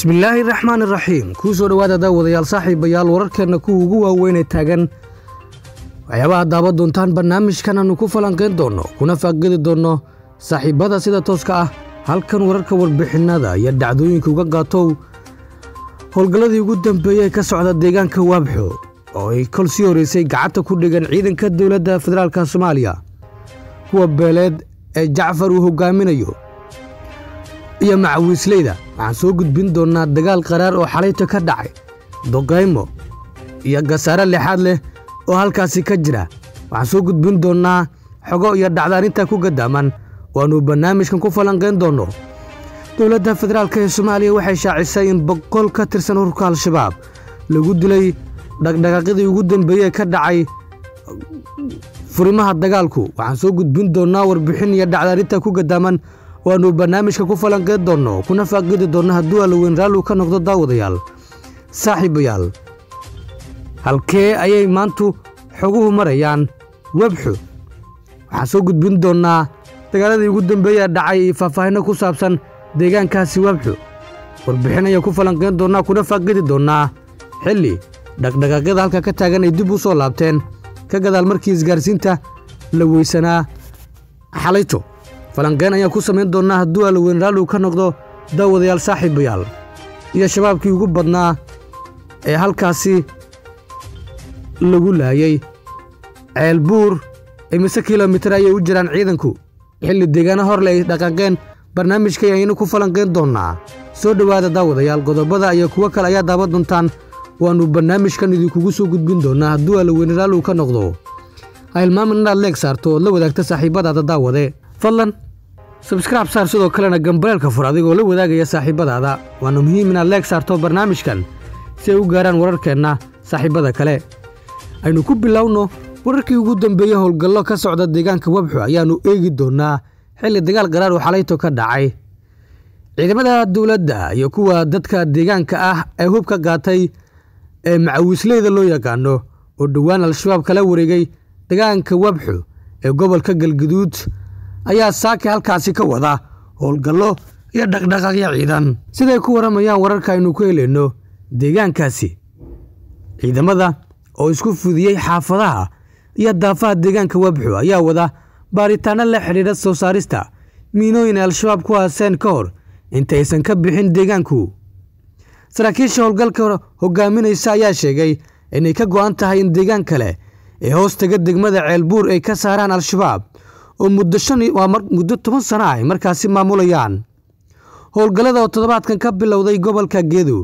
bismillaahi raxmaan iraxiim kuu soo dhowaada daawadayaal saaxiibayaal wararkeenna kuwa ugu waaweynee taagan waxyaabaha daawa doontaan barnaamijkan aannu ku falanqayn doonno kuna faaqidi doonno saaxiibada sida tooska ah halkan wararka warbixinnada iyo dhacdooyinka uga qaatow howlgalladii ugu dambeeyey ee ka socda deegaanka waabxo oo ay kol sii horeysay gacanta ku dhigan ciidanka dowladda federaalka soomaaliya kuwa beeleed ee jacfar uu hogaaminayo iyo macawiisleyda waxaan soo gudbin doonnaa dagaal qaraar oo xalayto ka dhacay duqaymo iyo gasaare lixaad leh oo halkaasi ka jira waxaan soo gudbin doonnaa xogo iyo dhacda arrintaa ku gadaaman waannu barnaamijkan ku falanqayn doonno dowladda federaalka ee soomaaliya waxay shaacisay in boqol ka tirsan ururka al-shabaab lagu dilay dhaqdhaqaaqyadii ugu dambeeyey ka dhacay furimaha dagaalku waxaan soo gudbin doonnaa warbixin iyo dhacda arrintaa ku gadaaman waannu barnaamijka ku falanqeyn doonno kuna faaqidi doonno hadduu alaweyn raalligu ka noqdo daawadayaal saaxiibayaal halkee ayay maantu xoguhu marayaan webxu waxaan soo gudbin doonnaa dagaaladii ugu dambeeya dhacay iyo faahfaahinno ku saabsan deegaankaasi webxu warbixin ayaan ku falanqayn doonnaa kuna faaqidi doonnaa xilli dhaqdhaqaaqyada halka ka taagan ay dib u soo laabteen ka gadaal markii isgaarsiinta la weysanaa xalayto falanqeen ayaan ku samayn doonnaa hadduu alaweyn uu ka noqdo daawadayaal saaxiibayaal iyo shabaabkii ugu badnaa ee halkaasi lagu laayay ceelbuur imise kilomitir ayay u jiraan ciidanku xilli deegaano le ay dhaqaaqeen barnaamijkay aynu ku falanqayn doonnaa soo dhowaada daawadayaal godobbada iyo kuwo kale ayaa daawan doontaan waannu barnaamijkan idinkugu soo gudbin doonnaa hadduu alaweyn uu ka noqdo ha ilmaamin inaad leeg saarto ood la wadaagta saaxiibadaada daawade fadlan sabskraib saar sidoo kalena gambareelka fur adigoo la wadaagaya saaxiibbadaada waana muhiim inaad leeg saarto barnaamijkan si ay u gaaraan wararkeenna saaxiibbada kale aynu ku bilowno wararkii ugu dambeeyey howlgallo ka socda deegaanka wabxu ayaannu eegi doonnaa xilli dagaal qaraar uu xalayto ka dhacay ciidamada dowladda iyo kuwa dadka deegaanka ah ee hub ka qaatay ee macawisleyda loo yaqaano oo dhowaan al-shabaab kala wareegay dagaanka wabxu ee gobolka galguduud ayaa saake halkaasi ka wada howlgallo iyo dhaqdhaqaaqyo ciidan siday ku waramayaan wararka aynu ku helayno deegaankaasi ciidamada oo isku fudiyey xaafadaha iyo daafaha deegaanka wabxu ayaa wada baaritaano la xidhiidha soo saarista miinooyin al-shabaab ku haaseen ka hor intaysan ka bixin deegaanku saraakiisha howlgalka hogaaminaysa ayaa sheegay inay ka go'an tahay in deegaan kale ee hoos taga degmada ceelbuur ay ka saaraan al-shabaab oo muddo shan waa muddo toban sano ay markaasi maamulayaan howlgallada oo toddobaadkan ka bilowday gobolka geedo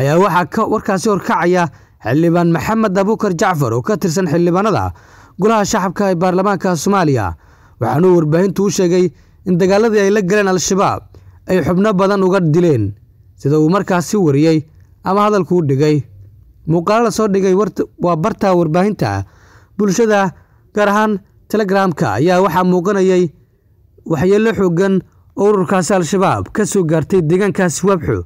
ayaa waxaa warkaasi horkacaya xildhibaan maxamed abuukar jacfar oo ka tirsan xildhibaanada golaha shacabka ee baarlamaanka soomaaliya waxaanuu warbaahintu u sheegay in dagaaladii ay la galeen al-shabaab ay xubno badan uga dileen sida uu markaasi wariyey ama hadalkuu dhigay muuqaalo la soo dhigay waa barta warbaahinta bulshada gaar ahaan telegramka ayaa waxaa muuqanayay waxyeello xoogan oo ururkaasi al-shabaab ka soo gaartay deegaankaasi waabxo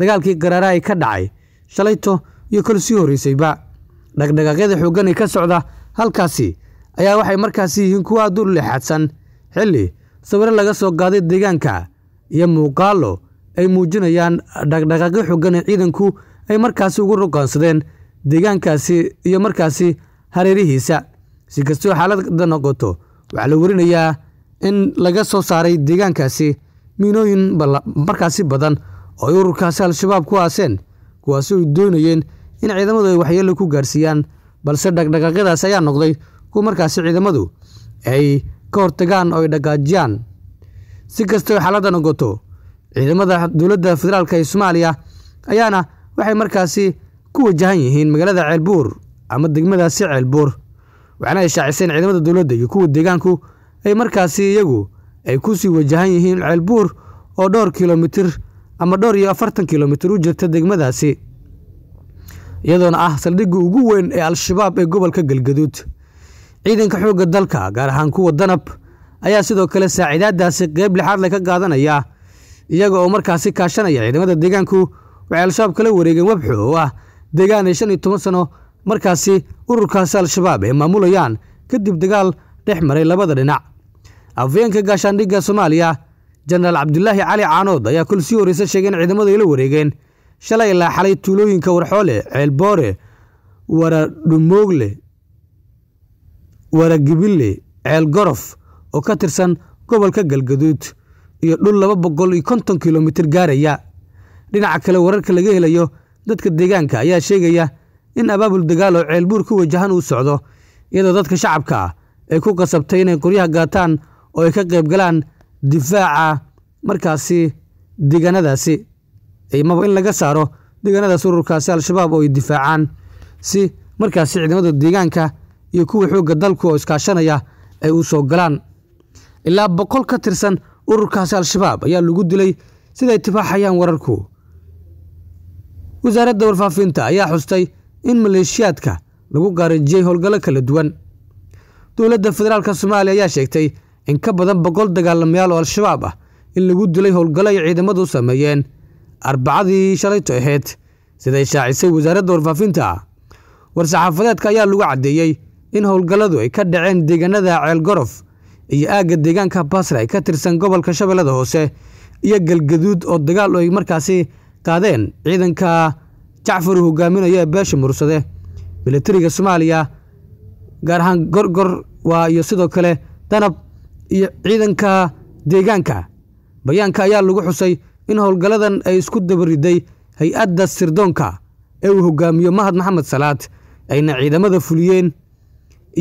dagaalkii qaraara ay ka dhacay shalayto iyo kol sii horraysayba dhaqdhaqaaqyada xooggan ee ka socda halkaasi ayaa waxay markaasi yihiin kuwa aad u leexadsan xilli sawirro laga soo qaaday deegaanka iyo muuqaallo ay muujinayaan dhaqdhaqaaqyo xooggan ee ciidanku ay markaasi ugu ruqaansadeen deegaankaasi iyo markaasi hareerihiisa si kastoo xaalada noqoto waxaa la warinayaa in laga soo saaray deegaankaasi miinooyin markaasi badan oo ay ururkaasi al-shabaab ku aaseen kuwaasi ay doonayeen in ciidamadu ay waxyeelo ku gaarsiiyaan balse dhaqdhaqaaqyadaas ayaa noqday kuwa markaasi ciidamadu ay ka hortagaan oo ay dhaqaajiyaan si kastoo xaaladda noqoto ciidamada dowladda federaalk ee soomaaliya ayaana waxay markaasi ku wajahan yihiin magaalada ceelbuur ama degmadaasi ceelbuur waxaana ay shaaciseen ciidamada dowladda iyo kuwa deegaanku ay markaasi iyagu ay ku sii wajahan yihiin ceelbuur oo dhowr kilomitir ama dhowr iyo afartan kilomitir u jirta degmadaasi iyadoona ah saldhigga ugu weyn ee al-shabaab ee gobolka galgaduud ciidanka xoogga dalka gaar ahaan kuwa danab ayaa sidoo kale saaciidaadaasi qeyb lixaad le ka qaadanaya iyaga oo markaasi kaashanaya ciidamada deegaanku waxay al-shabaab kala wareegeen wabxo oo ah deegaan ee shan iyo toban sano markaasi ururkaasi al-shabaab ay maamulayaan kadib dagaal dhex maray labada dhinac afayeenka gaashaandhigga soomaaliya jenaraal cabdulaahi cali caanood ayaa kul sii horreysa sheegay in ciidamada ay la wareegeen shalay laaxalay tuulooyinka warxoole ceelboore waradhumoogle waragibille ceel gorof oo ka tirsan gobolka galgaduud iyo dhul laba boqol iyo konton kilomitir gaaraya dhinaca kale wararka laga helayo dadka deegaanka ayaa sheegaya in abaabul dagaal oo ceelbuur ku wajahan uu socdo iyadoo dadka shacabka ah ay ku qasabtay inay qoryaha gaataan oo ay ka qayb galaan difaaca markaasi deegaanadaasi maba in laga saaro deegaanada ururkaasi al-shabaab oo ay difaacaan si markaasi ciidamada deegaanka iyo kuwa xoogga dalku oo iskaashanaya ay u soo galaan ilaa boqol ka tirsan ururkaasi al-shabaab ayaa lagu dilay siday tifaaxayaan wararku wasaaradda warfaafinta ayaa xustay in maleeshiyaadka lagu gaarajiyey howlgallo kala duwan dowladda federaalka soomaaliya ayaa sheegtay in ka badan boqol dagaalamayaal oo al-shabaab ah in lagu dilay howlgallo ay ciidamadu sameeyeen arbacadii shalayto aheyd siday shaacisay wasaaradda warfaafinta war-saxaafadeedka ayaa lagu caddeeyey in howlgalladu ay ka dhaceen deegaanada ceelgorof iyo aagga deegaanka basra ay ka tirsan gobolka shabeellada hoose iyo galgaduud oo dagaal ay markaasi qaadeen ciidanka jacfar uu ee beesha mursade milatariga soomaaliya gaar ahaan gorgor waa iyo sidoo kale danab iyo ciidanka deegaanka bayaanka ayaa lagu xusay in howlgalladan ay isku dabariday hay-adda sirdoonka ee uu hogaamiyo mahad maxamed salaad ayna ciidamada fuliyeen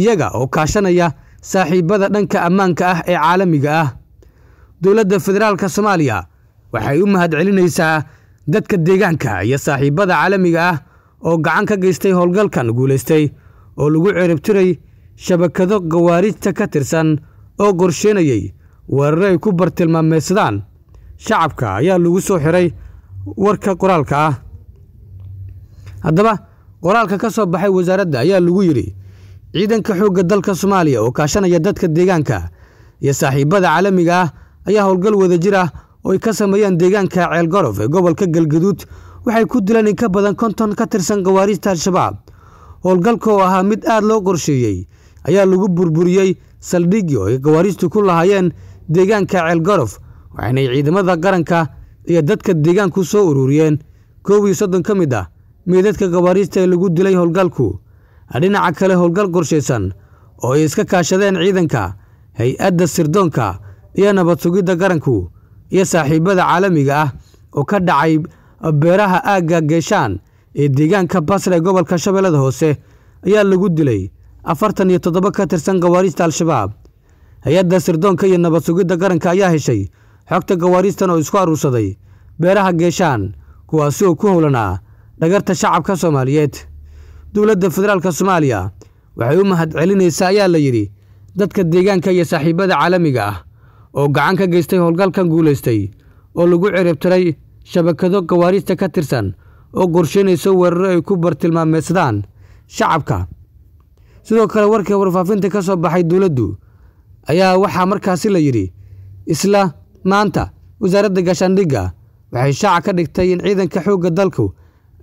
iyaga oo kaashanaya saaxiibada dhanka ammaanka ah ee caalamiga ah dowladda federaalka soomaaliya waxay u mahad celinaysaa dadka deegaanka iyo saaxiibbada caalamiga ah oo gacan ka geystay howlgalkan guulaystay oo lagu ciribtiray shabakado gawaarijta ka tirsan oo qorsheenayay weeraro ay ku bartilmaamaysadaan shacabka ayaa lagu soo xiray warka qoraalka ah haddaba qoraalka ka soo baxay wasaaradda ayaa lagu yidhi ciidanka xoogga dalka soomaaliya oo kaashanaya dadka deegaanka iyo saaxiibbada caalamiga ah ayaa howlgal wada jir ah oo ay ka sameeyeen deegaanka ceelgorof ee gobolka galgaduud waxay ku dileen in ka badan konton ka tirsan khawaariijta al-shabaab howlgalka oo ahaa mid aad loo qorsheeyey ayaa lagu burburiyey oo ay khawaariijtu ku lahaayeen deegaanka ceelgorof waxaynay ciidamada qaranka iyo dadka deegaanku soo uruuriyeen koob iyo soddon ka mid ah meedadka khawaariijta ee lagu dilay howlgalku dhinaca kale howlgal qorshaysan oo ay iska kaashadeen ciidanka hay-adda sirdoonka iyo nabadsugidda qaranku iyo saaxiibada caalamiga ah oo ka dhacay beeraha aagga geeshaan ee deegaanka basre ee gobolka shabeellada hoose ayaa lagu dilay afartan iyo toddoba ka tirsan gawaariista al-shabaab hay-adda sirdoonka iyo nabad sugidda qaranka ayaa heshay xogta gawaariistan oo isku aruursaday beeraha geeshaan kuwaasi oo ku howlanaa dhagarta shacabka soomaaliyeed dowladda federaalka soomaaliya waxay u mahad celinaysaa ayaa la yidhi dadka deegaanka iyo saaxiibada caalamiga ah oo gacan ka geystay howlgalkan guulaystay oo lagu ciribtiray shabakado gawaariista ka tirsan oo qorsheynayso weeraro ay ku bartilmaameysadaan shacabka sidoo kale warkii warfaafinta ka soo baxay dowladdu ayaa waxaa markaasi la yidhi isla maanta wasaaradda gaashaandhigga waxay shaaca ka dhigtay in ciidanka xoogga dalku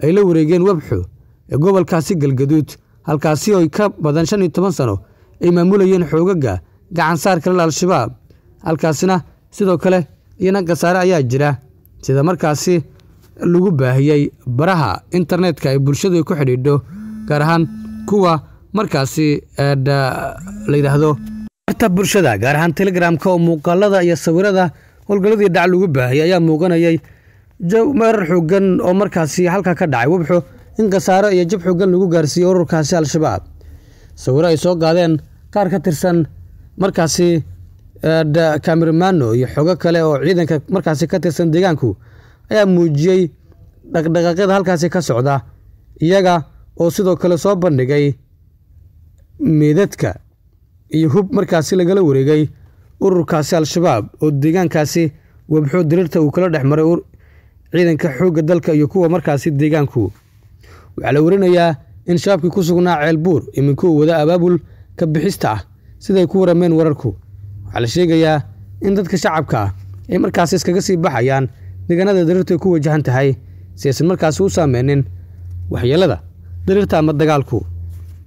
ay la wareegeen webxu ee gobolkaasi galgaduud halkaasi oo ka badan shan iyo toban sano ay maamulayeen xoogagga gacansaarka lal al-shabaab halkaasina sidoo kale iyona khasaare ayaa jira sida markaasi lagu baahiyey baraha internetka ay bulshadu ku xidhiidho gaar ahaan kuwa markaasi la yidhaahdo barta bulshada gaar ahaan telegramka oo muuqaalada iyo sawirada howlgalladii dhac lagu baahiyey ayaa muuqanayay merar xoogan oo markaasi halka ka dhacay wabxo in khasaaro iyo jab xoogan lagu gaarsiiyey ururkaasi al-shabaab sawiro ay soo qaadeen qaar ka tirsan markaasi kamirmano iyo xogo kale oo ciidanka markaasi ka tirsan deegaanku ayaa muujiyey dhaqdhaqaaqyada halkaasi ka socda iyaga oo sidoo kale soo bandhigay meedadka iyo hub markaasi lagala wareegay ururkaasi al-shabaab oo deegaankaasi webxoo diriirta uu kala dhex maray ciidanka xoogga dalka iyo kuwa markaasi deegaanku waxaa la warinayaa in shabaabkii ku sugnaa ceelbuur iminkuu wada abaabul ka bixista ah siday ku warameen wararku waxaa la sheegayaa in dadka shacabka ah ay markaas iskaga sii baxayaan deegaanada dariirtu ku wajahan tahay si aysan markaasi u saameynin waxyeelada dariirta ama dagaalku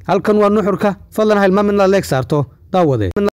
halkan waa nuxurka fadlan ha ilmaaminlaa leeg saarto daawade